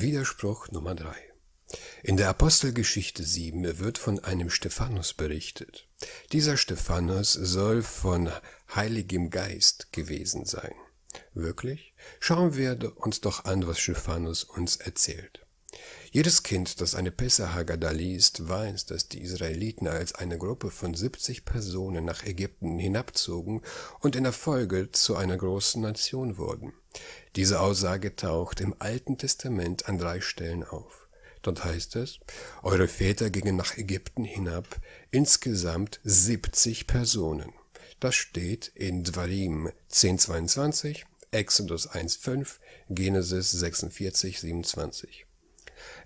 Widerspruch Nummer 3. In der Apostelgeschichte 7 wird von einem Stephanus berichtet. Dieser Stephanus soll von Heiligem Geist gewesen sein. Wirklich? Schauen wir uns doch an, was Stephanus uns erzählt. Jedes Kind, das eine Pessahagada liest, weiß, dass die Israeliten als eine Gruppe von 70 Personen nach Ägypten hinabzogen und in der Folge zu einer großen Nation wurden. Diese Aussage taucht im Alten Testament an drei Stellen auf. Dort heißt es, eure Väter gingen nach Ägypten hinab, insgesamt 70 Personen. Das steht in Dvarim 10,22, Exodus 1,5, Genesis 46, 27.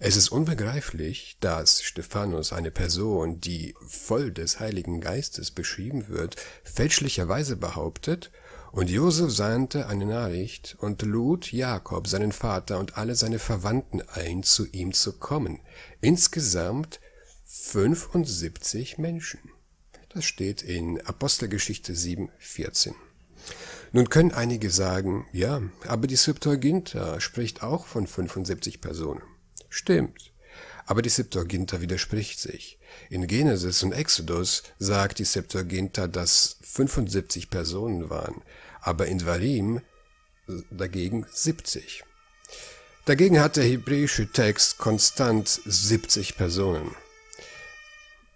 Es ist unbegreiflich, dass Stephanus, eine Person, die voll des Heiligen Geistes beschrieben wird, fälschlicherweise behauptet, und Josef sandte eine Nachricht und lud Jakob, seinen Vater und alle seine Verwandten ein, zu ihm zu kommen. Insgesamt 75 Menschen. Das steht in Apostelgeschichte 7, 14. Nun können einige sagen, ja, aber die Septuaginta spricht auch von 75 Personen. Stimmt. Aber die Septuaginta widerspricht sich. In Genesis und Exodus sagt die Septuaginta, dass 75 Personen waren aber in Dvarim dagegen 70. Dagegen hat der hebräische Text konstant 70 Personen.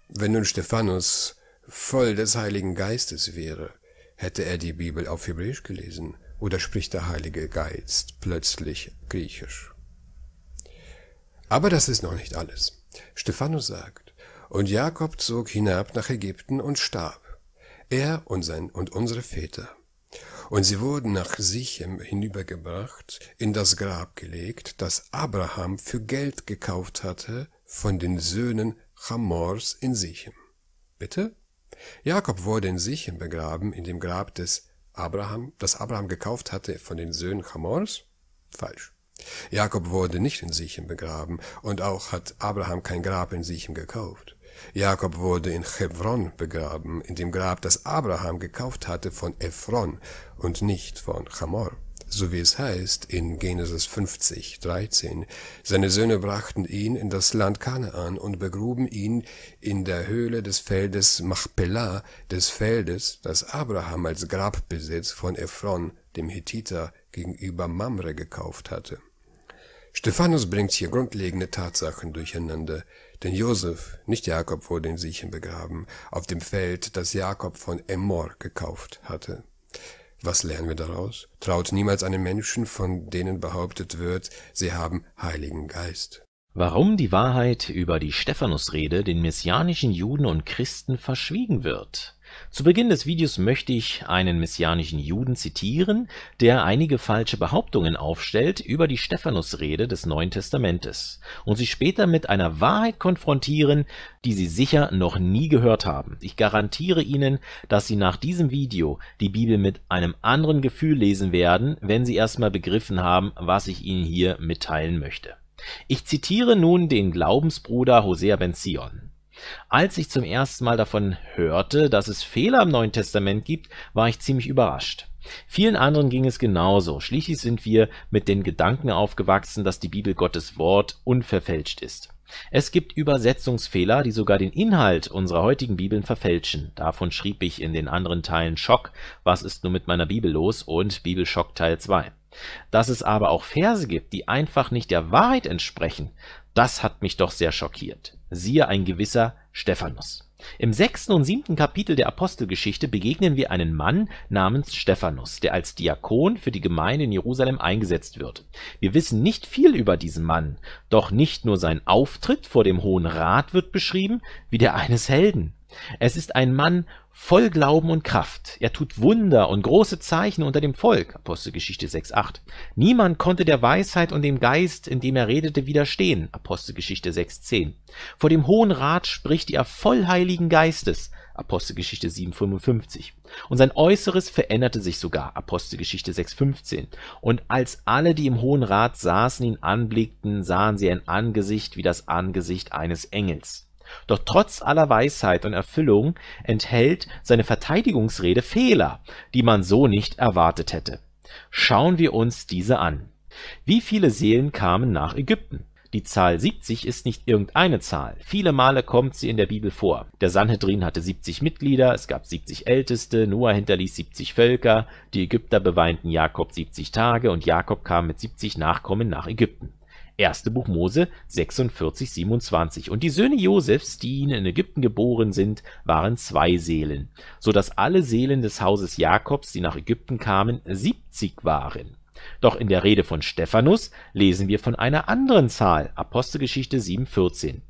Wenn nun Stephanus voll des Heiligen Geistes wäre, hätte er die Bibel auf Hebräisch gelesen oder spricht der Heilige Geist plötzlich Griechisch. Aber das ist noch nicht alles. Stephanus sagt, und Jakob zog hinab nach Ägypten und starb, er und sein und unsere Väter. Und sie wurden nach Sichem hinübergebracht, in das Grab gelegt, das Abraham für Geld gekauft hatte von den Söhnen Chamors in Sichem. Bitte? Jakob wurde in Sichem begraben, in dem Grab des Abraham, das Abraham gekauft hatte von den Söhnen Chamors? Falsch. Jakob wurde nicht in Sichem begraben und auch hat Abraham kein Grab in Sichem gekauft. Jakob wurde in Hebron begraben, in dem Grab, das Abraham gekauft hatte von Ephron und nicht von Hamor. So wie es heißt in Genesis 50, 13. Seine Söhne brachten ihn in das Land Kanaan und begruben ihn in der Höhle des Feldes Machpelah, des Feldes, das Abraham als Grabbesitz von Ephron, dem Hethiter, gegenüber Mamre gekauft hatte. Stephanus bringt hier grundlegende Tatsachen durcheinander. Denn Josef, nicht Jakob, wurde in Sichem begraben, auf dem Feld, das Jakob von Emor gekauft hatte. Was lernen wir daraus? Traut niemals einem Menschen, von denen behauptet wird, sie haben Heiligen Geist. Warum die Wahrheit über die Stephanusrede den messianischen Juden und Christen verschwiegen wird zu Beginn des Videos möchte ich einen messianischen Juden zitieren, der einige falsche Behauptungen aufstellt über die Stephanusrede des Neuen Testamentes und sie später mit einer Wahrheit konfrontieren, die sie sicher noch nie gehört haben. Ich garantiere Ihnen, dass Sie nach diesem Video die Bibel mit einem anderen Gefühl lesen werden, wenn Sie erstmal begriffen haben, was ich Ihnen hier mitteilen möchte. Ich zitiere nun den Glaubensbruder Hosea ben Zion als ich zum ersten Mal davon hörte, dass es Fehler im Neuen Testament gibt, war ich ziemlich überrascht. Vielen anderen ging es genauso. Schließlich sind wir mit den Gedanken aufgewachsen, dass die Bibel Gottes Wort unverfälscht ist. Es gibt Übersetzungsfehler, die sogar den Inhalt unserer heutigen Bibeln verfälschen. Davon schrieb ich in den anderen Teilen Schock, was ist nun mit meiner Bibel los und Bibelschock Teil 2. Dass es aber auch Verse gibt, die einfach nicht der Wahrheit entsprechen, das hat mich doch sehr schockiert siehe ein gewisser Stephanus. Im sechsten und siebten Kapitel der Apostelgeschichte begegnen wir einem Mann namens Stephanus, der als Diakon für die Gemeinde in Jerusalem eingesetzt wird. Wir wissen nicht viel über diesen Mann, doch nicht nur sein Auftritt vor dem Hohen Rat wird beschrieben, wie der eines Helden. Es ist ein Mann voll Glauben und Kraft. Er tut Wunder und große Zeichen unter dem Volk. Apostelgeschichte 6,8. Niemand konnte der Weisheit und dem Geist, in dem er redete, widerstehen. Apostelgeschichte 6,10. Vor dem Hohen Rat spricht er voll Heiligen Geistes. Apostelgeschichte 7,55. Und sein Äußeres veränderte sich sogar. Apostelgeschichte 6,15. Und als alle, die im Hohen Rat saßen, ihn anblickten, sahen sie ein Angesicht wie das Angesicht eines Engels. Doch trotz aller Weisheit und Erfüllung enthält seine Verteidigungsrede Fehler, die man so nicht erwartet hätte. Schauen wir uns diese an. Wie viele Seelen kamen nach Ägypten? Die Zahl 70 ist nicht irgendeine Zahl. Viele Male kommt sie in der Bibel vor. Der Sanhedrin hatte 70 Mitglieder, es gab 70 Älteste, Noah hinterließ 70 Völker, die Ägypter beweinten Jakob 70 Tage und Jakob kam mit 70 Nachkommen nach Ägypten. 1. Buch Mose 46, 27. Und die Söhne Josefs, die ihnen in Ägypten geboren sind, waren zwei Seelen, so dass alle Seelen des Hauses Jakobs, die nach Ägypten kamen, siebzig waren. Doch in der Rede von Stephanus lesen wir von einer anderen Zahl, Apostelgeschichte 7,14.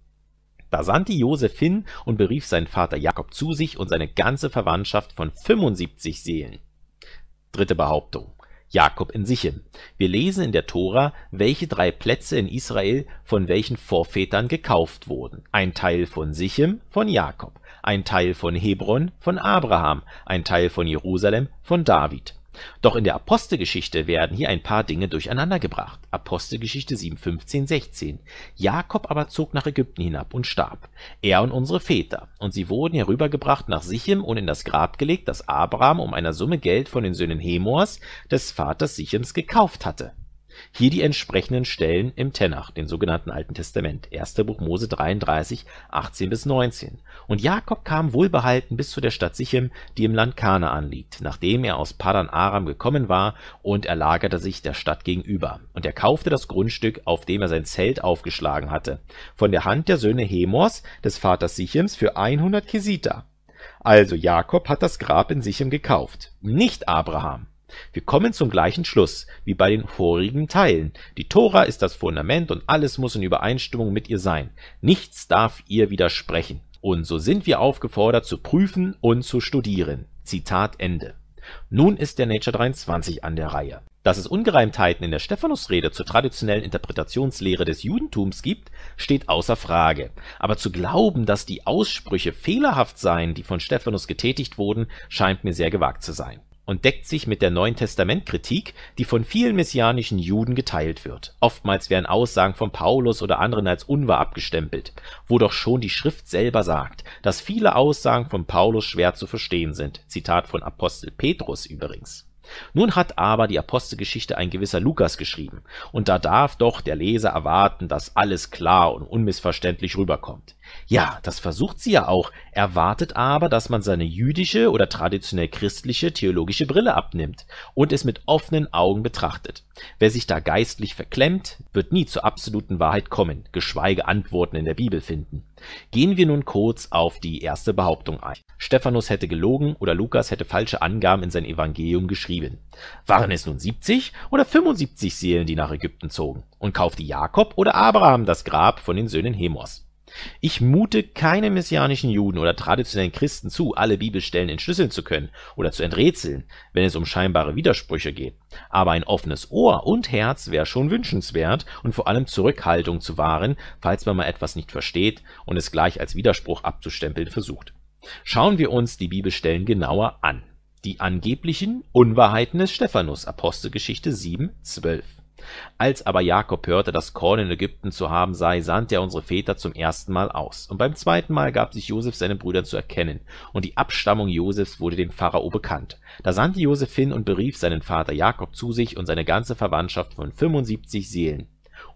Da sandte Josef hin und berief seinen Vater Jakob zu sich und seine ganze Verwandtschaft von 75 Seelen. Dritte Behauptung Jakob in Sichem. Wir lesen in der Tora, welche drei Plätze in Israel von welchen Vorvätern gekauft wurden: ein Teil von Sichem von Jakob, ein Teil von Hebron von Abraham, ein Teil von Jerusalem von David doch in der Apostelgeschichte werden hier ein paar Dinge durcheinander gebracht. (Apostelgeschichte 7, 15, 16). Jakob aber zog nach Ägypten hinab und starb, er und unsere Väter, und sie wurden herübergebracht nach Sichem und in das Grab gelegt, das Abraham um einer Summe Geld von den Söhnen Hemors, des Vaters Sichems, gekauft hatte hier die entsprechenden Stellen im Tenach sogenannten Alten Testament): 1. Buch Mose 33, 18 – bis 19: Und Jakob kam wohlbehalten bis zu der Stadt Sichem, die im Land Kana anliegt, nachdem er aus Paddan Aram gekommen war, und er lagerte sich der Stadt gegenüber. Und er kaufte das Grundstück, auf dem er sein Zelt aufgeschlagen hatte, von der Hand der Söhne Hemors, des Vaters Sichems, für 100 Kesiter. Also Jakob hat das Grab in Sichem gekauft, nicht Abraham wir kommen zum gleichen Schluss wie bei den vorigen Teilen. Die Tora ist das Fundament und alles muss in Übereinstimmung mit ihr sein. Nichts darf ihr widersprechen. Und so sind wir aufgefordert zu prüfen und zu studieren. Zitat Ende. Nun ist der Nature 23 an der Reihe. Dass es Ungereimtheiten in der Stephanusrede zur traditionellen Interpretationslehre des Judentums gibt, steht außer Frage. Aber zu glauben, dass die Aussprüche fehlerhaft seien, die von Stephanus getätigt wurden, scheint mir sehr gewagt zu sein und deckt sich mit der Neuen Testamentkritik, die von vielen messianischen Juden geteilt wird. Oftmals werden Aussagen von Paulus oder anderen als unwahr abgestempelt, wo doch schon die Schrift selber sagt, dass viele Aussagen von Paulus schwer zu verstehen sind (Zitat von Apostel Petrus übrigens). Nun hat aber die Apostelgeschichte ein gewisser Lukas geschrieben, und da darf doch der Leser erwarten, dass alles klar und unmissverständlich rüberkommt ja, das versucht sie ja auch, erwartet aber, dass man seine jüdische oder traditionell christliche theologische Brille abnimmt und es mit offenen Augen betrachtet. Wer sich da geistlich verklemmt, wird nie zur absoluten Wahrheit kommen, geschweige Antworten in der Bibel finden. Gehen wir nun kurz auf die erste Behauptung ein. Stephanus hätte gelogen oder Lukas hätte falsche Angaben in sein Evangelium geschrieben. Waren es nun 70 oder 75 Seelen, die nach Ägypten zogen? Und kaufte Jakob oder Abraham das Grab von den Söhnen Hemos? Ich mute keinem messianischen Juden oder traditionellen Christen zu, alle Bibelstellen entschlüsseln zu können oder zu enträtseln, wenn es um scheinbare Widersprüche geht, aber ein offenes Ohr und Herz wäre schon wünschenswert und vor allem Zurückhaltung zu wahren, falls man mal etwas nicht versteht und es gleich als Widerspruch abzustempeln versucht. Schauen wir uns die Bibelstellen genauer an. Die angeblichen Unwahrheiten des Stephanus, Apostelgeschichte 7, 12. Als aber Jakob hörte, dass Korn in Ägypten zu haben sei, sandte er unsere Väter zum ersten Mal aus. Und beim zweiten Mal gab sich Joseph seinen Brüdern zu erkennen, und die Abstammung Josephs wurde dem Pharao bekannt. Da sandte Joseph hin und berief seinen Vater Jakob zu sich und seine ganze Verwandtschaft von 75 Seelen.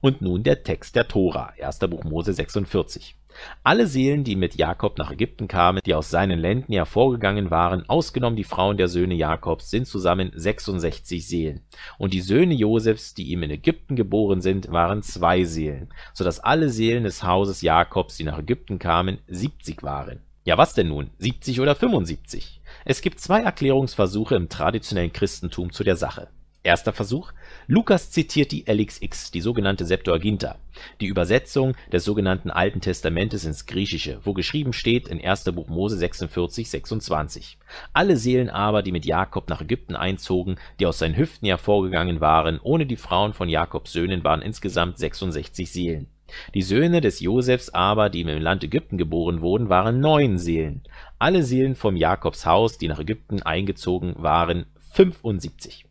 Und nun der Text der Tora, 1. Buch Mose 46. Alle Seelen, die mit Jakob nach Ägypten kamen, die aus seinen Länden hervorgegangen waren, ausgenommen die Frauen der Söhne Jakobs, sind zusammen 66 Seelen. Und die Söhne Josefs, die ihm in Ägypten geboren sind, waren zwei Seelen, so dass alle Seelen des Hauses Jakobs, die nach Ägypten kamen, 70 waren. Ja, was denn nun? 70 oder 75? Es gibt zwei Erklärungsversuche im traditionellen Christentum zu der Sache. Erster Versuch: Lukas zitiert die LXX, die sogenannte Septuaginta, die Übersetzung des sogenannten Alten Testamentes ins Griechische, wo geschrieben steht in 1. Buch Mose 46, 26. Alle Seelen aber, die mit Jakob nach Ägypten einzogen, die aus seinen Hüften hervorgegangen waren, ohne die Frauen von Jakobs Söhnen, waren insgesamt 66 Seelen. Die Söhne des Josefs aber, die im Land Ägypten geboren wurden, waren neun Seelen. Alle Seelen vom Jakobs Haus, die nach Ägypten eingezogen waren, 75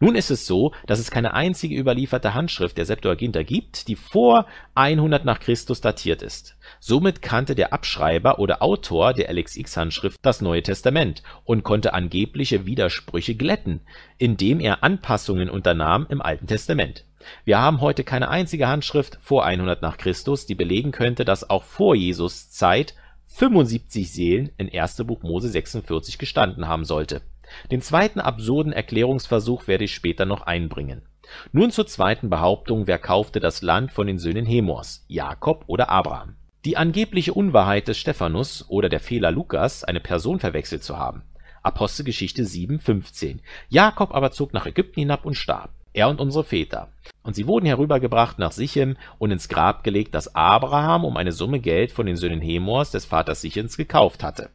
nun ist es so, dass es keine einzige überlieferte Handschrift der Septuaginta gibt, die vor 100 nach Christus datiert ist. Somit kannte der Abschreiber oder Autor der LXX-Handschrift das Neue Testament und konnte angebliche Widersprüche glätten, indem er Anpassungen unternahm im Alten Testament. Wir haben heute keine einzige Handschrift vor 100 nach Christus, die belegen könnte, dass auch vor Jesus Zeit 75 Seelen in 1. Buch Mose 46 gestanden haben sollte den zweiten absurden Erklärungsversuch werde ich später noch einbringen. Nun zur zweiten Behauptung, wer kaufte das Land von den Söhnen Hemors, Jakob oder Abraham? Die angebliche Unwahrheit des Stephanus oder der Fehler Lukas, eine Person verwechselt zu haben (Apostelgeschichte 7,15). Jakob aber zog nach Ägypten hinab und starb, er und unsere Väter. Und sie wurden herübergebracht nach Sichem und ins Grab gelegt, das Abraham um eine Summe Geld von den Söhnen Hemors des Vaters Sichems gekauft hatte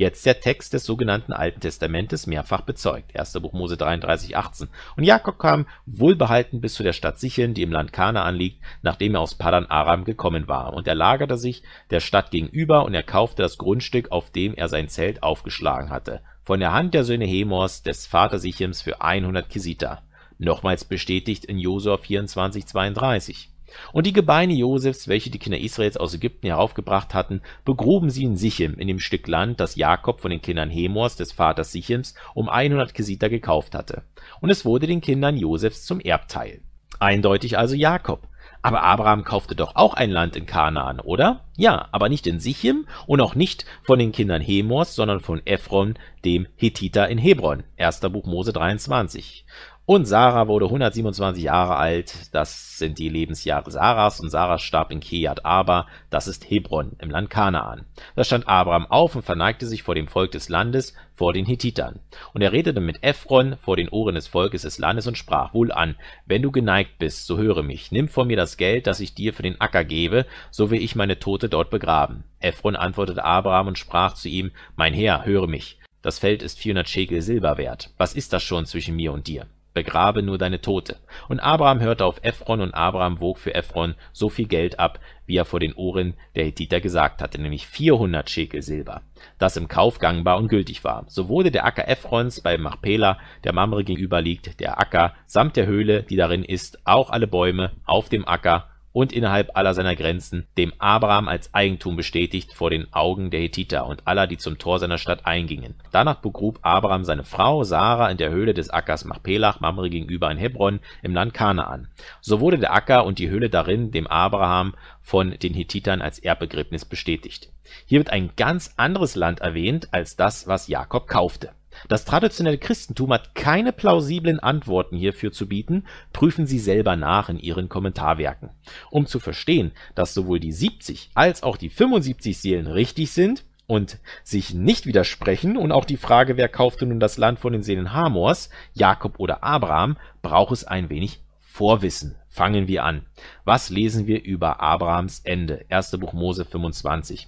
jetzt der Text des sogenannten Alten Testamentes mehrfach bezeugt (1. Buch Mose 18. Und Jakob kam wohlbehalten bis zu der Stadt Sichem, die im Land Kanaan liegt, nachdem er aus Paddan Aram gekommen war. Und er lagerte sich der Stadt gegenüber, und er kaufte das Grundstück, auf dem er sein Zelt aufgeschlagen hatte, von der Hand der Söhne Hemors, des Vaters Sichems, für 100 Kisita. Nochmals bestätigt in Josua 32. Und die Gebeine Josefs, welche die Kinder Israels aus Ägypten heraufgebracht hatten, begruben sie in Sichem in dem Stück Land, das Jakob von den Kindern Hemors, des Vaters Sichems, um 100 Kesiter gekauft hatte. Und es wurde den Kindern Josefs zum Erbteil. Eindeutig also Jakob. Aber Abraham kaufte doch auch ein Land in Kanaan, oder? Ja, aber nicht in Sichem und auch nicht von den Kindern Hemors, sondern von Ephron, dem Hethiter in Hebron. 1. Buch Mose 23. Und Sarah wurde 127 Jahre alt. Das sind die Lebensjahre Sarahs. Und Sarah starb in Kiat Aba. Das ist Hebron im Land Kanaan. Da stand Abraham auf und verneigte sich vor dem Volk des Landes, vor den Hethitern. Und er redete mit Ephron vor den Ohren des Volkes des Landes und sprach wohl an, wenn du geneigt bist, so höre mich, nimm von mir das Geld, das ich dir für den Acker gebe, so will ich meine Tote dort begraben. Ephron antwortete Abraham und sprach zu ihm, mein Herr, höre mich, das Feld ist 400 Schekel Silber wert, was ist das schon zwischen mir und dir? Begrabe nur deine Tote. “Und Abraham hörte auf Ephron, und Abraham wog für Ephron so viel Geld ab, wie er vor den Ohren der Hethiter gesagt hatte, nämlich 400 Schekel Silber, das im Kauf gangbar und gültig war. So wurde der Acker Ephrons bei Machpela, der Mamre gegenüber liegt, der Acker, samt der Höhle, die darin ist, auch alle Bäume auf dem Acker und innerhalb aller seiner Grenzen, dem Abraham als Eigentum bestätigt vor den Augen der Hethiter und aller, die zum Tor seiner Stadt eingingen. Danach begrub Abraham seine Frau Sarah in der Höhle des Ackers Machpelach Mamre gegenüber in Hebron im Land Kanaan. So wurde der Acker und die Höhle darin dem Abraham von den Hethitern als Erbbegräbnis bestätigt. Hier wird ein ganz anderes Land erwähnt als das, was Jakob kaufte das traditionelle Christentum hat keine plausiblen Antworten hierfür zu bieten, prüfen Sie selber nach in Ihren Kommentarwerken. Um zu verstehen, dass sowohl die 70 als auch die 75 Seelen richtig sind und sich nicht widersprechen und auch die Frage, wer kaufte nun das Land von den Seelen Hamors, Jakob oder Abraham, braucht es ein wenig Vorwissen. Fangen wir an. Was lesen wir über Abrahams Ende? 1. Buch Mose 25.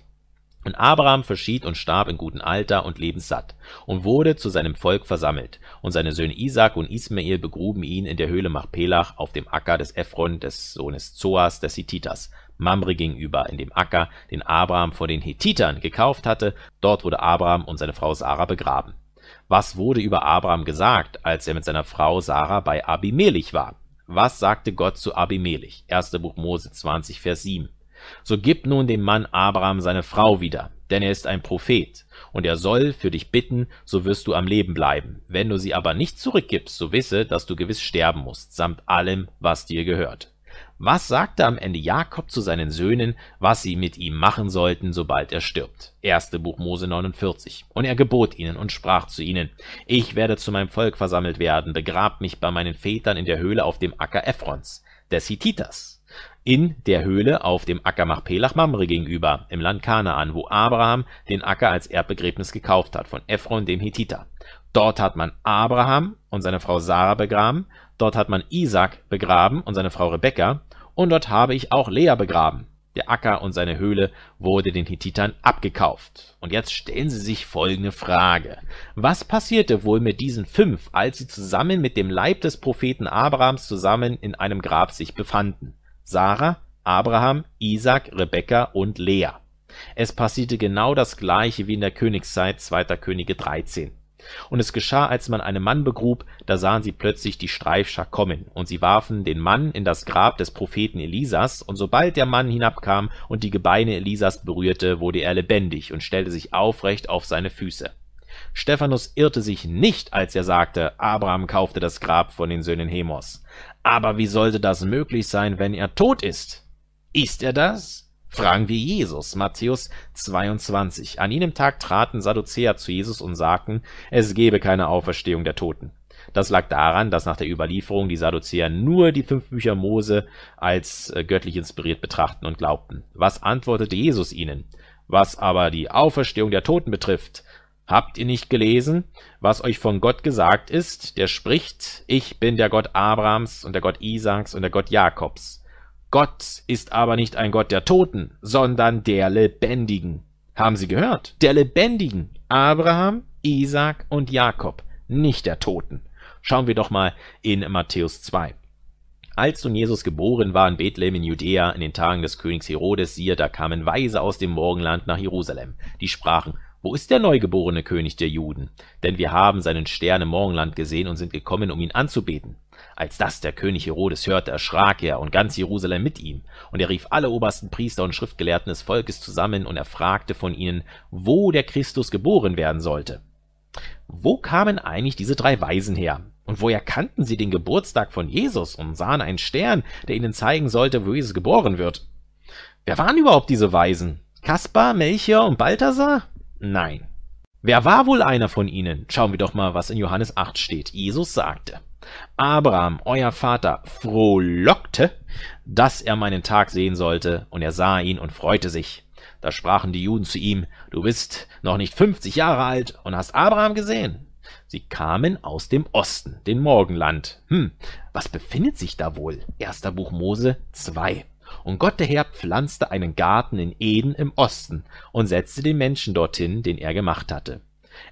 Und Abraham verschied und starb in gutem Alter und lebenssatt und wurde zu seinem Volk versammelt. Und seine Söhne Isaac und Ismael begruben ihn in der Höhle Machpelach auf dem Acker des Ephron, des Sohnes Zoas des Hittiters, Mamre gegenüber, in dem Acker, den Abraham vor den Hittitern gekauft hatte. Dort wurde Abraham und seine Frau Sarah begraben. Was wurde über Abraham gesagt, als er mit seiner Frau Sarah bei Abimelech war? Was sagte Gott zu Abimelech? 1. Buch Mose 20, Vers 7. So gib nun dem Mann Abraham seine Frau wieder, denn er ist ein Prophet, und er soll für dich bitten, so wirst du am Leben bleiben. Wenn du sie aber nicht zurückgibst, so wisse, dass du gewiss sterben musst, samt allem, was dir gehört. Was sagte am Ende Jakob zu seinen Söhnen, was sie mit ihm machen sollten, sobald er stirbt? 1. Buch Mose 49. Und er gebot ihnen und sprach zu ihnen, Ich werde zu meinem Volk versammelt werden, begrab mich bei meinen Vätern in der Höhle auf dem Acker Ephrons, des Hittitas in der Höhle auf dem Acker Machpelach Mamre gegenüber im Land Kanaan, wo Abraham den Acker als Erbbegräbnis gekauft hat von Ephron dem Hethiter. Dort hat man Abraham und seine Frau Sarah begraben, dort hat man Isaac begraben und seine Frau Rebekka, und dort habe ich auch Lea begraben. Der Acker und seine Höhle wurde den Hittitern abgekauft. Und jetzt stellen Sie sich folgende Frage. Was passierte wohl mit diesen fünf, als sie zusammen mit dem Leib des Propheten Abrahams zusammen in einem Grab sich befanden? Sarah, Abraham, Isaac, Rebekka und Lea. Es passierte genau das Gleiche wie in der Königszeit 2. Könige 13. Und es geschah, als man einen Mann begrub, da sahen sie plötzlich die Streifschar kommen, und sie warfen den Mann in das Grab des Propheten Elisas, und sobald der Mann hinabkam und die Gebeine Elisas berührte, wurde er lebendig und stellte sich aufrecht auf seine Füße. Stephanus irrte sich nicht, als er sagte, Abraham kaufte das Grab von den Söhnen Hemos. Aber wie sollte das möglich sein, wenn er tot ist? Ist er das? Fragen wir Jesus, Matthäus 22. An jenem Tag traten Sadduzäer zu Jesus und sagten, es gebe keine Auferstehung der Toten. Das lag daran, dass nach der Überlieferung die Sadduzäer nur die fünf Bücher Mose als äh, göttlich inspiriert betrachten und glaubten. Was antwortete Jesus ihnen? Was aber die Auferstehung der Toten betrifft, Habt ihr nicht gelesen, was euch von Gott gesagt ist, der spricht, ich bin der Gott Abrahams und der Gott Isaaks und der Gott Jakobs. Gott ist aber nicht ein Gott der Toten, sondern der Lebendigen. Haben Sie gehört? Der Lebendigen. Abraham, Isaak und Jakob, nicht der Toten. Schauen wir doch mal in Matthäus 2. Als nun Jesus geboren war in Bethlehem in Judäa in den Tagen des Königs Herodes, siehe, da kamen Weise aus dem Morgenland nach Jerusalem, die sprachen, wo ist der neugeborene König der Juden? Denn wir haben seinen Stern im Morgenland gesehen und sind gekommen, um ihn anzubeten. Als das der König Herodes hörte, erschrak er und ganz Jerusalem mit ihm. Und er rief alle obersten Priester und Schriftgelehrten des Volkes zusammen und er fragte von ihnen, wo der Christus geboren werden sollte. Wo kamen eigentlich diese drei Weisen her? Und woher kannten sie den Geburtstag von Jesus und sahen einen Stern, der ihnen zeigen sollte, wo Jesus geboren wird? Wer waren überhaupt diese Weisen? Kaspar, Melchior und Balthasar? Nein. Wer war wohl einer von ihnen? Schauen wir doch mal, was in Johannes 8 steht. Jesus sagte, Abraham, euer Vater, frohlockte, dass er meinen Tag sehen sollte, und er sah ihn und freute sich. Da sprachen die Juden zu ihm, du bist noch nicht fünfzig Jahre alt und hast Abraham gesehen. Sie kamen aus dem Osten, dem Morgenland. Hm, was befindet sich da wohl? Erster Buch Mose 2. Und Gott der Herr pflanzte einen Garten in Eden im Osten und setzte den Menschen dorthin, den er gemacht hatte.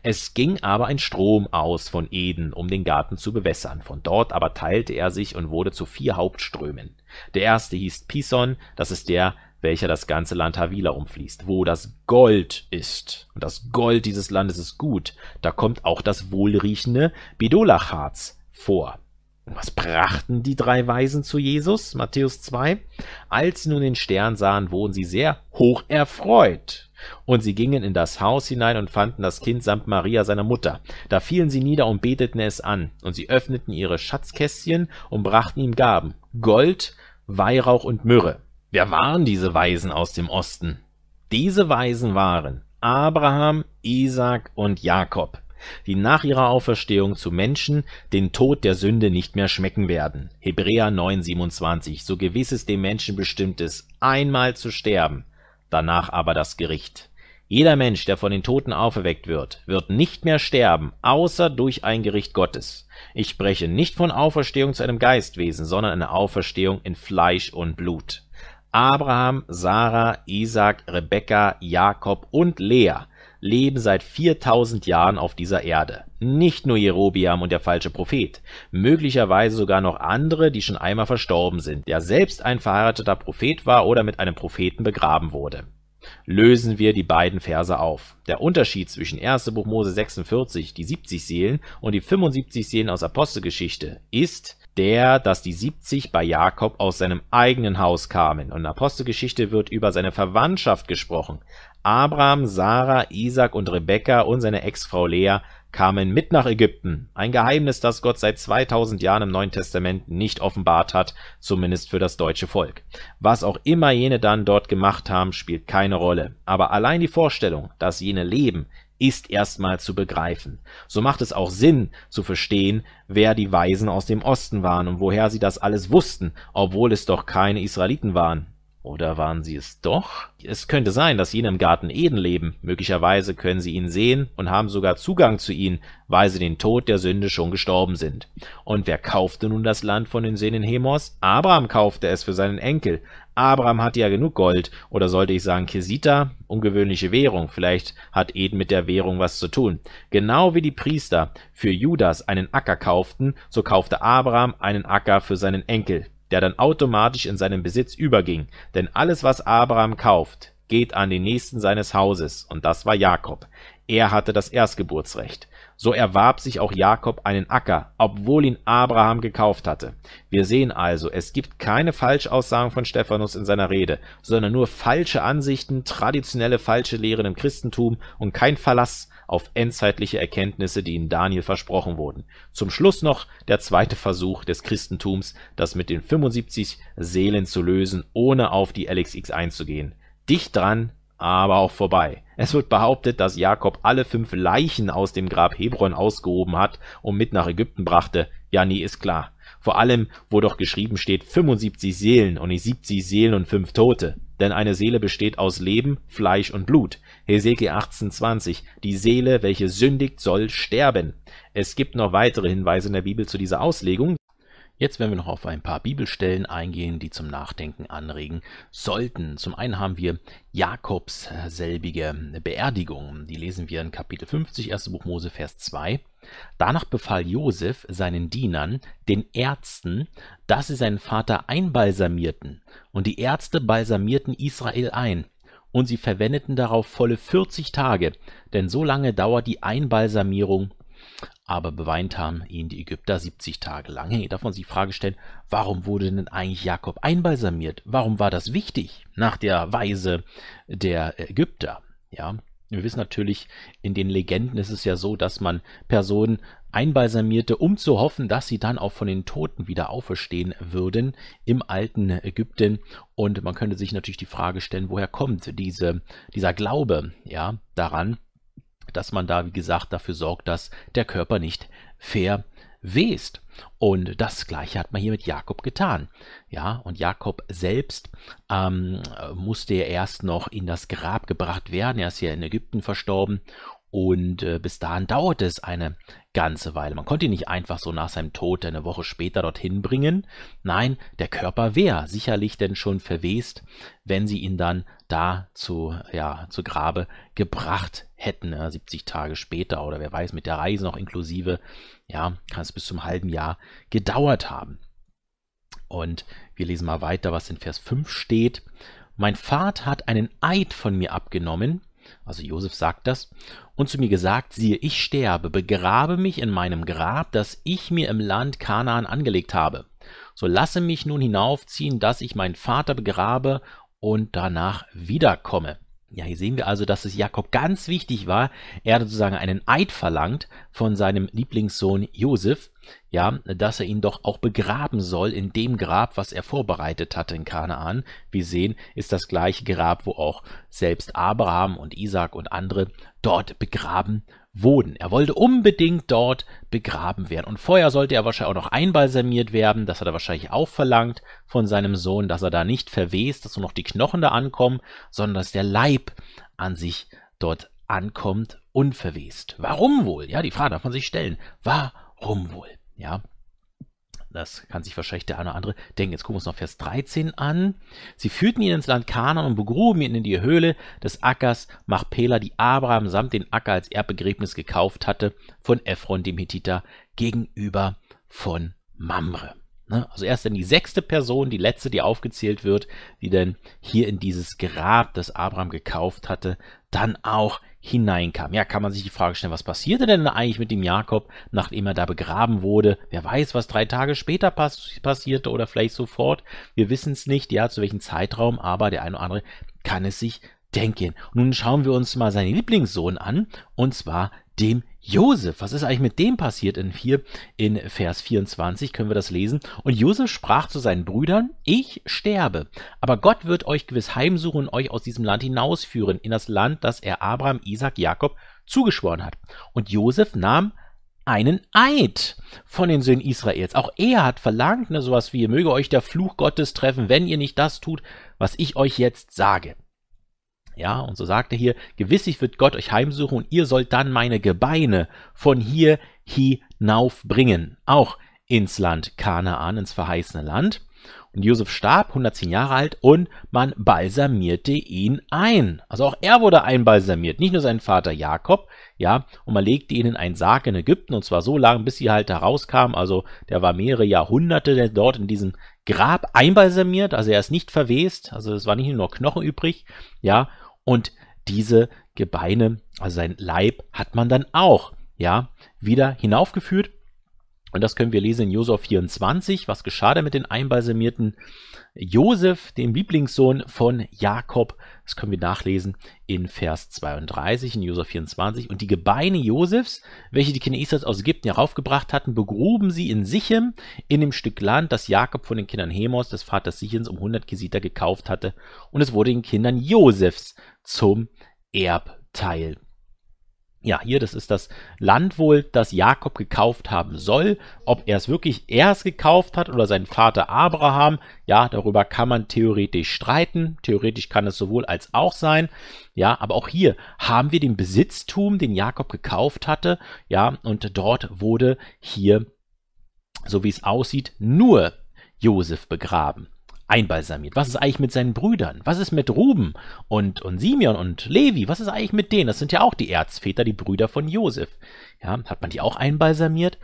Es ging aber ein Strom aus von Eden, um den Garten zu bewässern. Von dort aber teilte er sich und wurde zu vier Hauptströmen. Der erste hieß Pison, das ist der, welcher das ganze Land Havila umfließt, wo das Gold ist. Und das Gold dieses Landes ist gut. Da kommt auch das wohlriechende Bedolacharz vor. Was brachten die drei Weisen zu Jesus? Matthäus 2. Als sie nun den Stern sahen, wurden sie sehr hoch erfreut. Und sie gingen in das Haus hinein und fanden das Kind samt Maria, seiner Mutter. Da fielen sie nieder und beteten es an. Und sie öffneten ihre Schatzkästchen und brachten ihm Gaben: Gold, Weihrauch und Myrrhe. Wer waren diese Weisen aus dem Osten? Diese Weisen waren Abraham, Isaac und Jakob die nach ihrer Auferstehung zu Menschen den Tod der Sünde nicht mehr schmecken werden (Hebr 9,27): „ So gewiss es dem Menschen bestimmt ist, einmal zu sterben, danach aber das Gericht. Jeder Mensch, der von den Toten auferweckt wird, wird nicht mehr sterben, außer durch ein Gericht Gottes. Ich spreche nicht von Auferstehung zu einem Geistwesen, sondern eine Auferstehung in Fleisch und Blut. “Abraham, Sarah, Isaac, Rebekka, Jakob und Lea leben seit 4000 Jahren auf dieser Erde. Nicht nur Jerobiam und der falsche Prophet, möglicherweise sogar noch andere, die schon einmal verstorben sind, der selbst ein verheirateter Prophet war oder mit einem Propheten begraben wurde. Lösen wir die beiden Verse auf. Der Unterschied zwischen 1. Buch Mose 46, die 70 Seelen, und die 75 Seelen aus Apostelgeschichte ist der, dass die 70 bei Jakob aus seinem eigenen Haus kamen und in Apostelgeschichte wird über seine Verwandtschaft gesprochen, Abraham, Sarah, Isaac und Rebekka und seine Ex-Frau Lea kamen mit nach Ägypten, ein Geheimnis, das Gott seit 2000 Jahren im Neuen Testament nicht offenbart hat, zumindest für das deutsche Volk. Was auch immer jene dann dort gemacht haben, spielt keine Rolle, aber allein die Vorstellung, dass jene leben, ist erstmal zu begreifen. So macht es auch Sinn zu verstehen, wer die Weisen aus dem Osten waren und woher sie das alles wussten, obwohl es doch keine Israeliten waren. Oder waren sie es doch? Es könnte sein, dass jene im Garten Eden leben, möglicherweise können sie ihn sehen und haben sogar Zugang zu ihnen, weil sie den Tod der Sünde schon gestorben sind. Und wer kaufte nun das Land von den Söhnen Hemors? Abraham kaufte es für seinen Enkel. Abraham hatte ja genug Gold, oder sollte ich sagen Kesita, ungewöhnliche Währung, vielleicht hat Eden mit der Währung was zu tun. Genau wie die Priester für Judas einen Acker kauften, so kaufte Abraham einen Acker für seinen Enkel der dann automatisch in seinen Besitz überging, denn alles, was Abraham kauft, geht an den Nächsten seines Hauses, und das war Jakob. Er hatte das Erstgeburtsrecht. So erwarb sich auch Jakob einen Acker, obwohl ihn Abraham gekauft hatte. Wir sehen also, es gibt keine Falschaussagen von Stephanus in seiner Rede, sondern nur falsche Ansichten, traditionelle falsche Lehren im Christentum und kein Verlass auf endzeitliche Erkenntnisse, die in Daniel versprochen wurden. Zum Schluss noch der zweite Versuch des Christentums, das mit den 75 Seelen zu lösen, ohne auf die LXX einzugehen. Dicht dran, aber auch vorbei. Es wird behauptet, dass Jakob alle fünf Leichen aus dem Grab Hebron ausgehoben hat und mit nach Ägypten brachte. Ja, nie ist klar. Vor allem, wo doch geschrieben steht 75 Seelen und nicht 70 Seelen und fünf Tote. Denn eine Seele besteht aus Leben, Fleisch und Blut (Hes 18,20); die Seele, welche sündigt, soll sterben. Es gibt noch weitere Hinweise in der Bibel zu dieser Auslegung Jetzt werden wir noch auf ein paar Bibelstellen eingehen, die zum Nachdenken anregen sollten. Zum einen haben wir Jakobs äh, selbige Beerdigung. Die lesen wir in Kapitel 50, 1. Buch Mose, Vers 2. Danach befahl Josef seinen Dienern, den Ärzten, dass sie seinen Vater einbalsamierten. Und die Ärzte balsamierten Israel ein. Und sie verwendeten darauf volle 40 Tage, denn so lange dauert die Einbalsamierung aber beweint haben ihn die Ägypter 70 Tage lang. Hey, darf man sich die Frage stellen, warum wurde denn eigentlich Jakob einbalsamiert? Warum war das wichtig nach der Weise der Ägypter? Ja, wir wissen natürlich, in den Legenden ist es ja so, dass man Personen einbalsamierte, um zu hoffen, dass sie dann auch von den Toten wieder auferstehen würden im alten Ägypten. Und man könnte sich natürlich die Frage stellen, woher kommt diese, dieser Glaube ja, daran? dass man da, wie gesagt, dafür sorgt, dass der Körper nicht verwest. Und das Gleiche hat man hier mit Jakob getan. Ja, und Jakob selbst ähm, musste ja erst noch in das Grab gebracht werden. Er ist ja in Ägypten verstorben und äh, bis dahin dauerte es eine ganze Weile. Man konnte ihn nicht einfach so nach seinem Tod eine Woche später dorthin bringen. Nein, der Körper wäre sicherlich denn schon verwest, wenn sie ihn dann da zu, ja, zu Grabe gebracht hätten, ja, ne? 70 Tage später oder wer weiß, mit der Reise noch inklusive, ja, kann es bis zum halben Jahr gedauert haben. Und wir lesen mal weiter, was in Vers 5 steht. Mein Vater hat einen Eid von mir abgenommen, also Josef sagt das, und zu mir gesagt, siehe, ich sterbe, begrabe mich in meinem Grab, das ich mir im Land Kanaan angelegt habe. So lasse mich nun hinaufziehen, dass ich meinen Vater begrabe und danach wiederkomme. Ja, hier sehen wir also, dass es Jakob ganz wichtig war. Er hat sozusagen einen Eid verlangt von seinem Lieblingssohn Josef, ja, dass er ihn doch auch begraben soll in dem Grab, was er vorbereitet hatte in Kanaan. Wir sehen, ist das gleiche Grab, wo auch selbst Abraham und Isaac und andere dort begraben Woden. Er wollte unbedingt dort begraben werden. Und vorher sollte er wahrscheinlich auch noch einbalsamiert werden. Das hat er wahrscheinlich auch verlangt von seinem Sohn, dass er da nicht verwest, dass nur noch die Knochen da ankommen, sondern dass der Leib an sich dort ankommt, unverwest. Warum wohl? Ja, die Frage darf man sich stellen. Warum wohl? Ja das kann sich wahrscheinlich der eine oder andere denken. Jetzt gucken wir uns noch Vers 13 an. Sie führten ihn ins Land Kanan und begruben ihn in die Höhle des Ackers Machpela, die Abraham samt den Acker als Erbbegräbnis gekauft hatte, von Ephron dem Hittiter gegenüber von Mamre. Ne? Also erst dann die sechste Person, die letzte, die aufgezählt wird, die dann hier in dieses Grab, das Abraham gekauft hatte, dann auch hineinkam. Ja, kann man sich die Frage stellen, was passierte denn eigentlich mit dem Jakob, nachdem er da begraben wurde? Wer weiß, was drei Tage später pass passierte oder vielleicht sofort. Wir wissen es nicht, ja, zu welchem Zeitraum, aber der eine oder andere kann es sich denken. nun schauen wir uns mal seinen Lieblingssohn an, und zwar dem Josef, was ist eigentlich mit dem passiert in 4, in Vers 24 können wir das lesen. Und Josef sprach zu seinen Brüdern, ich sterbe, aber Gott wird euch gewiss heimsuchen und euch aus diesem Land hinausführen, in das Land, das er Abraham, Isaac, Jakob zugeschworen hat. Und Josef nahm einen Eid von den Söhnen Israels. Auch er hat verlangt, ne, sowas wie, möge euch der Fluch Gottes treffen, wenn ihr nicht das tut, was ich euch jetzt sage. Ja, und so sagt er hier, gewisslich wird Gott euch heimsuchen und ihr sollt dann meine Gebeine von hier hinaufbringen, auch ins Land Kanaan, ins verheißene Land. Und Josef starb, 110 Jahre alt, und man balsamierte ihn ein. Also auch er wurde einbalsamiert, nicht nur sein Vater Jakob, ja, und man legte ihn in einen Sarg in Ägypten, und zwar so lange, bis sie halt herauskamen, also der war mehrere Jahrhunderte dort in diesem Grab einbalsamiert, also er ist nicht verwest, also es war nicht nur Knochen übrig, ja, und diese Gebeine, also sein Leib, hat man dann auch, ja, wieder hinaufgeführt und das können wir lesen in Josef 24. Was geschah da mit den einbalsamierten Josef, dem Lieblingssohn von Jakob? Das können wir nachlesen in Vers 32 in Josef 24. Und die Gebeine Josefs, welche die Kinder Israels aus Ägypten heraufgebracht hatten, begruben sie in Sichem, in dem Stück Land, das Jakob von den Kindern Hemos, des Vaters Sichens, um 100 Kesiter gekauft hatte. Und es wurde den Kindern Josefs zum Erbteil ja, hier, das ist das Land wohl, das Jakob gekauft haben soll. Ob er es wirklich erst gekauft hat oder sein Vater Abraham, ja, darüber kann man theoretisch streiten. Theoretisch kann es sowohl als auch sein. Ja, aber auch hier haben wir den Besitztum, den Jakob gekauft hatte. Ja, und dort wurde hier, so wie es aussieht, nur Josef begraben einbalsamiert? Was ist eigentlich mit seinen Brüdern? Was ist mit Ruben und, und Simeon und Levi? Was ist eigentlich mit denen? Das sind ja auch die Erzväter, die Brüder von Josef. Ja, hat man die auch einbalsamiert?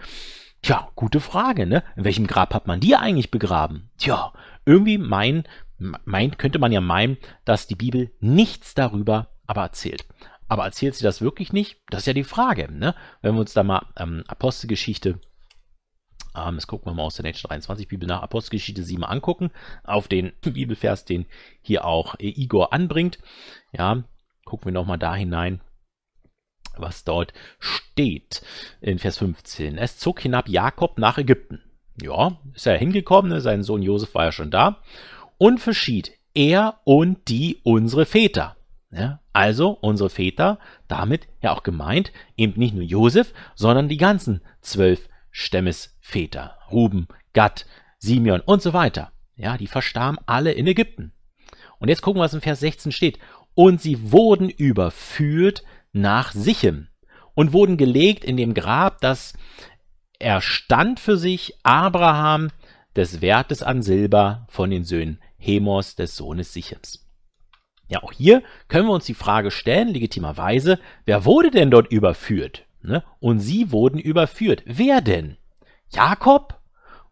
Tja, gute Frage, ne? In welchem Grab hat man die eigentlich begraben? Tja, irgendwie mein, mein, könnte man ja meinen, dass die Bibel nichts darüber aber erzählt. Aber erzählt sie das wirklich nicht? Das ist ja die Frage, ne? Wenn wir uns da mal ähm, Apostelgeschichte ähm, jetzt gucken wir mal aus der Nature 23 Bibel nach Apostelgeschichte 7 angucken, auf den Bibelvers, den hier auch äh, Igor anbringt. Ja, gucken wir nochmal da hinein was dort steht in Vers 15. Es zog hinab Jakob nach Ägypten. Ja, ist er hingekommen, ne? sein Sohn Josef war ja schon da. Und verschied er und die unsere Väter. Ja, also unsere Väter, damit ja auch gemeint, eben nicht nur Josef, sondern die ganzen zwölf Stemmes Väter, Ruben, Gad, Simeon und so weiter. Ja, die verstarben alle in Ägypten. Und jetzt gucken, wir, was in Vers 16 steht. Und sie wurden überführt nach Sichem und wurden gelegt in dem Grab, das erstand für sich Abraham des Wertes an Silber von den Söhnen Hemos, des Sohnes Sichems. Ja, auch hier können wir uns die Frage stellen, legitimerweise, wer wurde denn dort überführt? Ne? Und sie wurden überführt. Wer denn? Jakob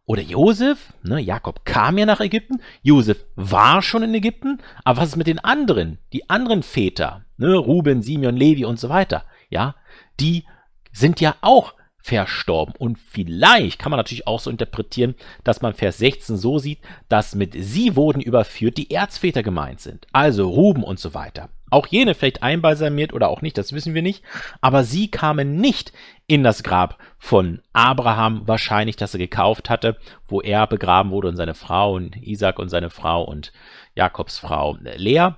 oder Josef? Ne? Jakob kam ja nach Ägypten, Josef war schon in Ägypten, aber was ist mit den anderen? Die anderen Väter, ne? Ruben, Simeon, Levi und so weiter, ja, die sind ja auch verstorben. Und vielleicht kann man natürlich auch so interpretieren, dass man Vers 16 so sieht, dass mit sie wurden überführt die Erzväter gemeint sind, also Ruben und so weiter. Auch jene vielleicht einbalsamiert oder auch nicht, das wissen wir nicht. Aber sie kamen nicht in das Grab von Abraham, wahrscheinlich, das er gekauft hatte, wo er begraben wurde und seine Frau und Isaac und seine Frau und Jakobs Frau äh, Lea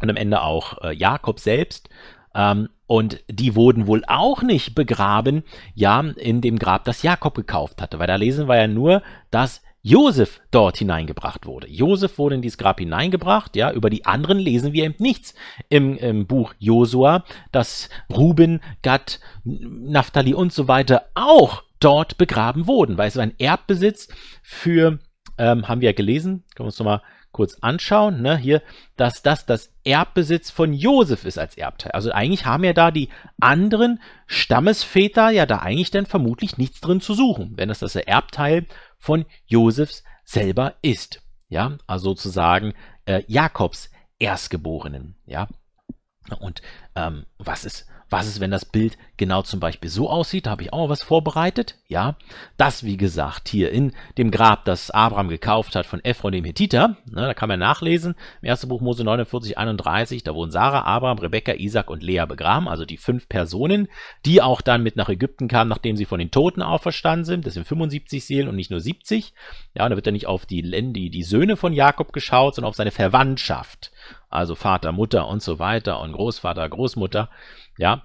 und am Ende auch äh, Jakob selbst. Ähm, und die wurden wohl auch nicht begraben, ja, in dem Grab, das Jakob gekauft hatte, weil da lesen wir ja nur, dass Josef dort hineingebracht wurde. Josef wurde in dieses Grab hineingebracht, ja, über die anderen lesen wir eben nichts im, im Buch Josua, dass Ruben, Gad, Naphtali und so weiter auch dort begraben wurden, weil es war ein Erbbesitz für, ähm, haben wir ja gelesen, können wir uns nochmal kurz anschauen, ne, hier, dass das das Erbbesitz von Josef ist als Erbteil. Also eigentlich haben ja da die anderen Stammesväter ja da eigentlich dann vermutlich nichts drin zu suchen, wenn das das Erbteil ist von Josefs selber ist. Ja, also sozusagen äh, Jakobs Erstgeborenen. Ja, und ähm, was ist was ist, wenn das Bild genau zum Beispiel so aussieht? Da habe ich auch mal was vorbereitet. Ja, das wie gesagt hier in dem Grab, das Abraham gekauft hat von Ephron dem Hethiter. Ne, da kann man nachlesen im ersten Buch Mose 49, 31. Da wurden Sarah, Abraham, Rebekka, Isaac und Lea begraben. Also die fünf Personen, die auch dann mit nach Ägypten kamen, nachdem sie von den Toten auferstanden sind. Das sind 75 Seelen und nicht nur 70. Ja, und da wird dann nicht auf die, Lendi, die Söhne von Jakob geschaut, sondern auf seine Verwandtschaft. Also Vater, Mutter und so weiter und Großvater, Großmutter. Ja.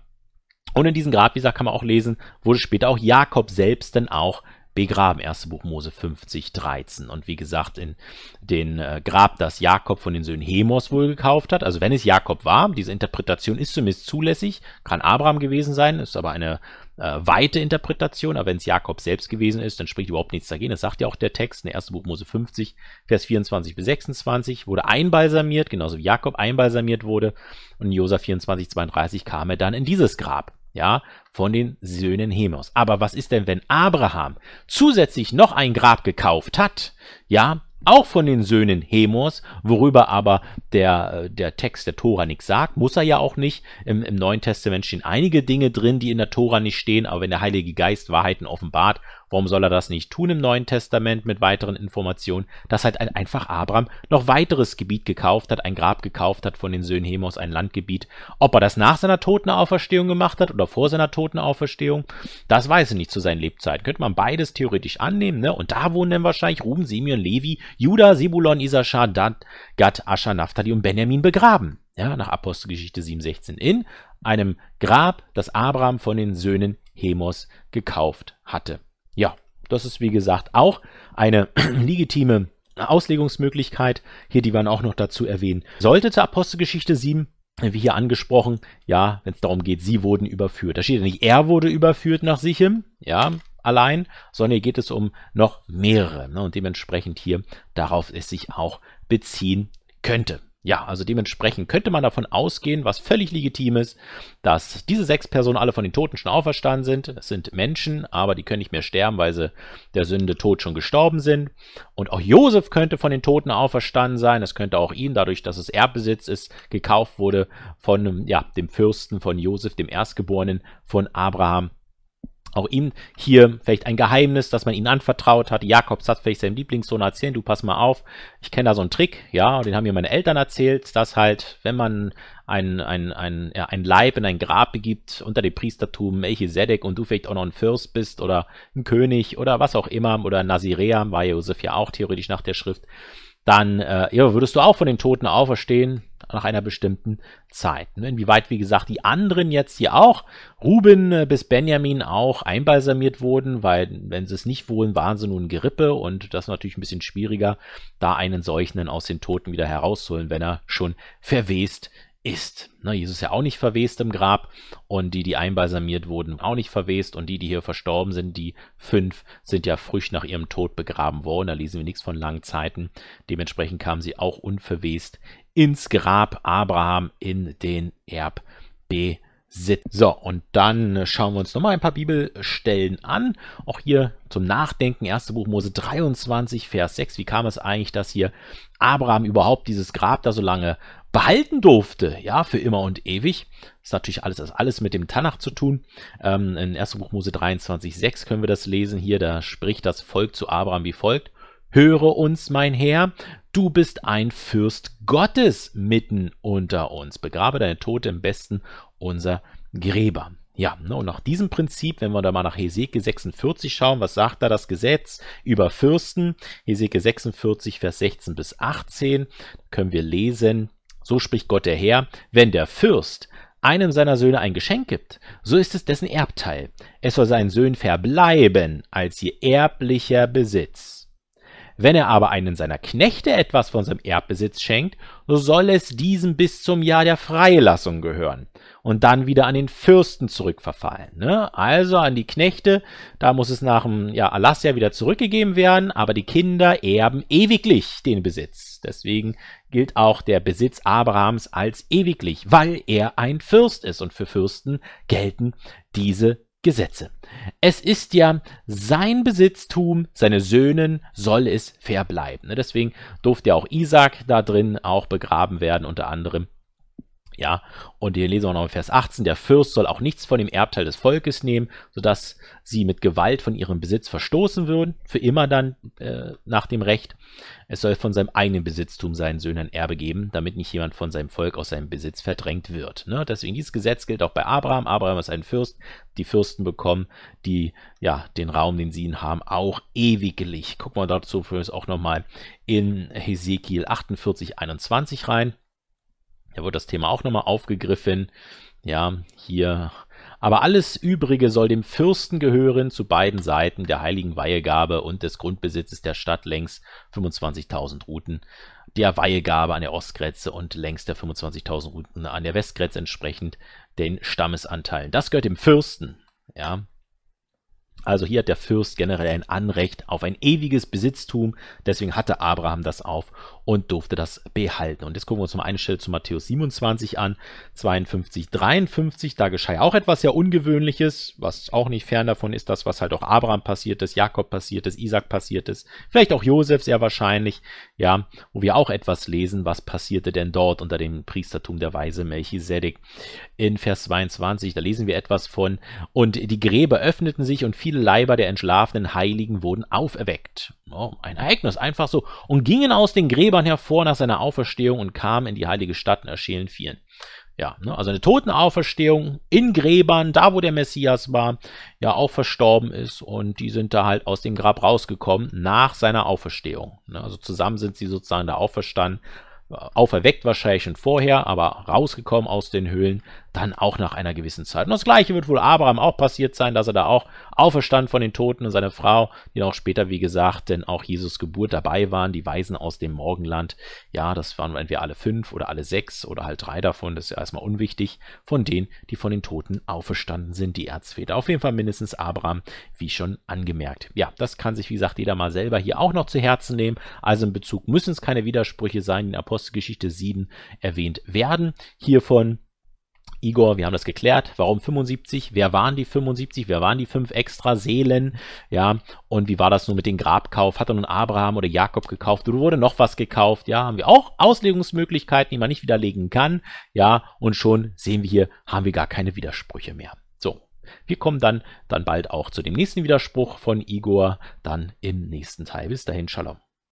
Und in diesem Grab, wie gesagt, kann man auch lesen, wurde später auch Jakob selbst dann auch begraben. Erste Buch Mose 50, 13. Und wie gesagt, in den äh, Grab, das Jakob von den Söhnen Hemos wohl gekauft hat. Also wenn es Jakob war, diese Interpretation ist zumindest zulässig, kann Abraham gewesen sein, ist aber eine äh, weite Interpretation, aber wenn es Jakob selbst gewesen ist, dann spricht überhaupt nichts dagegen. Das sagt ja auch der Text in der 1. Buch Mose 50, Vers 24 bis 26, wurde einbalsamiert, genauso wie Jakob einbalsamiert wurde. Und in Josef 24, 32 kam er dann in dieses Grab, ja, von den Söhnen Hemos. Aber was ist denn, wenn Abraham zusätzlich noch ein Grab gekauft hat? Ja, auch von den Söhnen Hemors, worüber aber der, äh, der Text der Tora nichts sagt, muss er ja auch nicht. Im, Im Neuen Testament stehen einige Dinge drin, die in der Tora nicht stehen, aber wenn der Heilige Geist Wahrheiten offenbart, Warum soll er das nicht tun im Neuen Testament mit weiteren Informationen, dass halt einfach Abraham noch weiteres Gebiet gekauft hat, ein Grab gekauft hat von den Söhnen Hemos, ein Landgebiet. Ob er das nach seiner Totenauferstehung gemacht hat oder vor seiner Totenauferstehung, das weiß er nicht zu seinen Lebzeiten. Könnte man beides theoretisch annehmen, ne? Und da wohnen dann wahrscheinlich Ruben, Simeon, Levi, Judah, Sibulon, Isachar, Dad, Gad, Ascher, Naphtali und Benjamin begraben. Ja, nach Apostelgeschichte 7,16 in einem Grab, das Abraham von den Söhnen Hemos gekauft hatte. Ja, das ist wie gesagt auch eine legitime Auslegungsmöglichkeit, hier die man auch noch dazu erwähnen. Sollte zur Apostelgeschichte 7 äh, wie hier angesprochen, ja, wenn es darum geht, sie wurden überführt. Da steht ja nicht, er wurde überführt nach Sichem, ja, allein, sondern hier geht es um noch mehrere. Ne, und dementsprechend hier darauf es sich auch beziehen könnte. Ja, also dementsprechend könnte man davon ausgehen, was völlig legitim ist, dass diese sechs Personen alle von den Toten schon auferstanden sind. Es sind Menschen, aber die können nicht mehr sterben, weil sie der Sünde tot schon gestorben sind. Und auch Josef könnte von den Toten auferstanden sein. Es könnte auch ihn, dadurch, dass es Erbbesitz ist, gekauft wurde von ja, dem Fürsten von Josef, dem Erstgeborenen von Abraham, auch ihm hier vielleicht ein Geheimnis, das man ihnen anvertraut hat. Jakobs hat vielleicht seinem Lieblingssohn erzählen, du pass mal auf, ich kenne da so einen Trick, ja, den haben mir meine Eltern erzählt, dass halt, wenn man ein, ein, ein, ja, ein Leib in ein Grab begibt unter dem Priestertum Melchisedek und du vielleicht auch noch ein Fürst bist oder ein König oder was auch immer oder Nazirea, war Josef ja auch theoretisch nach der Schrift, dann äh, ja, würdest du auch von den Toten auferstehen, nach einer bestimmten Zeit. Ne? Inwieweit, wie gesagt, die anderen jetzt hier auch, Ruben äh, bis Benjamin auch einbalsamiert wurden, weil wenn sie es nicht wollen, waren sie nun Gerippe und das ist natürlich ein bisschen schwieriger, da einen solchen aus den Toten wieder herauszuholen, wenn er schon verwest ist. Ne, Jesus ist ja auch nicht verwest im Grab und die, die einbalsamiert wurden, auch nicht verwest und die, die hier verstorben sind, die fünf, sind ja frisch nach ihrem Tod begraben worden. Da lesen wir nichts von langen Zeiten. Dementsprechend kamen sie auch unverwest ins Grab Abraham in den Erbbesitz. So, und dann äh, schauen wir uns nochmal ein paar Bibelstellen an. Auch hier zum Nachdenken, 1. Buch Mose 23, Vers 6. Wie kam es eigentlich, dass hier Abraham überhaupt dieses Grab da so lange behalten durfte, ja, für immer und ewig. Das ist natürlich alles, das alles mit dem Tanach zu tun. Ähm, in 1. Buch Mose 23,6 können wir das lesen hier. Da spricht das Volk zu Abraham wie folgt. Höre uns, mein Herr, du bist ein Fürst Gottes mitten unter uns. Begrabe deine Tote im besten unser Gräber. Ja, ne, und nach diesem Prinzip, wenn wir da mal nach Hesekiel 46 schauen, was sagt da das Gesetz über Fürsten? Hesekiel 46, Vers 16 bis 18, können wir lesen, so spricht Gott der Herr, wenn der Fürst einem seiner Söhne ein Geschenk gibt, so ist es dessen Erbteil. Es soll seinen Söhnen verbleiben als ihr erblicher Besitz. Wenn er aber einen seiner Knechte etwas von seinem Erbbesitz schenkt, so soll es diesem bis zum Jahr der Freilassung gehören und dann wieder an den Fürsten zurückverfallen. Ne? Also an die Knechte, da muss es nach dem ja, Erlass wieder zurückgegeben werden, aber die Kinder erben ewiglich den Besitz. Deswegen gilt auch der Besitz Abrahams als ewiglich, weil er ein Fürst ist und für Fürsten gelten diese Gesetze. Es ist ja sein Besitztum, seine Söhnen soll es verbleiben. Ne, deswegen durfte ja auch Isaac da drin auch begraben werden, unter anderem ja, und hier lesen wir noch in Vers 18, der Fürst soll auch nichts von dem Erbteil des Volkes nehmen, sodass sie mit Gewalt von ihrem Besitz verstoßen würden, für immer dann äh, nach dem Recht. Es soll von seinem eigenen Besitztum seinen Söhnen Erbe geben, damit nicht jemand von seinem Volk aus seinem Besitz verdrängt wird. Ne? Deswegen dieses Gesetz gilt auch bei Abraham. Abraham ist ein Fürst. Die Fürsten bekommen die, ja, den Raum, den sie ihn haben, auch ewiglich. Gucken wir dazu für uns auch nochmal in Hesekiel 48, 21 rein. Da wird das Thema auch nochmal aufgegriffen. Ja, hier. Aber alles Übrige soll dem Fürsten gehören zu beiden Seiten der heiligen Weihegabe und des Grundbesitzes der Stadt längs 25.000 Routen der Weihegabe an der Ostgrenze und längs der 25.000 Routen an der Westgrenze entsprechend den Stammesanteilen. Das gehört dem Fürsten. Ja. Also hier hat der Fürst generell ein Anrecht auf ein ewiges Besitztum, deswegen hatte Abraham das auf und durfte das behalten. Und jetzt gucken wir uns mal eine Stelle zu Matthäus 27 an, 52, 53. Da geschah auch etwas sehr Ungewöhnliches, was auch nicht fern davon ist, das, was halt auch Abraham passiert ist, Jakob passiert ist, Isaac passiert ist, vielleicht auch Josef sehr wahrscheinlich, ja, wo wir auch etwas lesen, was passierte denn dort unter dem Priestertum der Weise Melchisedek. In Vers 22, da lesen wir etwas von, und die Gräber öffneten sich und viele Leiber der entschlafenen Heiligen wurden auferweckt ein Ereignis, einfach so. Und gingen aus den Gräbern hervor nach seiner Auferstehung und kamen in die heilige Stadt und erschienen vielen. Ja, ne, also eine Totenauferstehung in Gräbern, da wo der Messias war, ja auch verstorben ist und die sind da halt aus dem Grab rausgekommen nach seiner Auferstehung. Ne, also zusammen sind sie sozusagen da auferstanden, auferweckt wahrscheinlich schon vorher, aber rausgekommen aus den Höhlen, dann auch nach einer gewissen Zeit. Und das gleiche wird wohl Abraham auch passiert sein, dass er da auch auferstand von den Toten und seine Frau, die auch später, wie gesagt, denn auch Jesus Geburt dabei waren, die Weisen aus dem Morgenland. Ja, das waren entweder alle fünf oder alle sechs oder halt drei davon, das ist ja erstmal unwichtig, von denen, die von den Toten auferstanden sind, die Erzväter. Auf jeden Fall mindestens Abraham, wie schon angemerkt. Ja, das kann sich, wie gesagt, jeder mal selber hier auch noch zu Herzen nehmen. Also in Bezug müssen es keine Widersprüche sein, den Apostel Apostelgeschichte 7 erwähnt werden. Hiervon Igor, wir haben das geklärt. Warum 75? Wer waren die 75? Wer waren die fünf extra Seelen? Ja, und wie war das nun mit dem Grabkauf? Hat er nun Abraham oder Jakob gekauft? Oder wurde noch was gekauft? Ja, haben wir auch Auslegungsmöglichkeiten, die man nicht widerlegen kann. Ja, und schon sehen wir hier, haben wir gar keine Widersprüche mehr. So. Wir kommen dann, dann bald auch zu dem nächsten Widerspruch von Igor, dann im nächsten Teil. Bis dahin, Shalom.